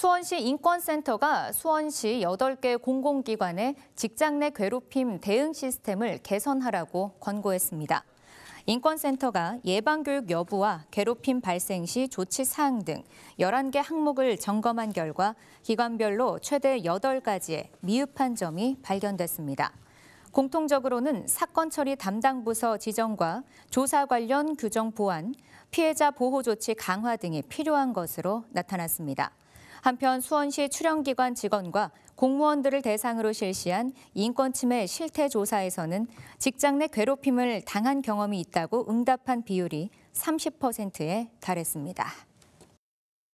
수원시 인권센터가 수원시 8개 공공기관에 직장 내 괴롭힘 대응 시스템을 개선하라고 권고했습니다. 인권센터가 예방교육 여부와 괴롭힘 발생 시 조치 사항 등 11개 항목을 점검한 결과 기관별로 최대 8가지의 미흡한 점이 발견됐습니다. 공통적으로는 사건 처리 담당 부서 지정과 조사 관련 규정 보완, 피해자 보호 조치 강화 등이 필요한 것으로 나타났습니다. 한편 수원시 출연기관 직원과 공무원들을 대상으로 실시한 인권침해 실태 조사에서는 직장 내 괴롭힘을 당한 경험이 있다고 응답한 비율이 30%에 달했습니다.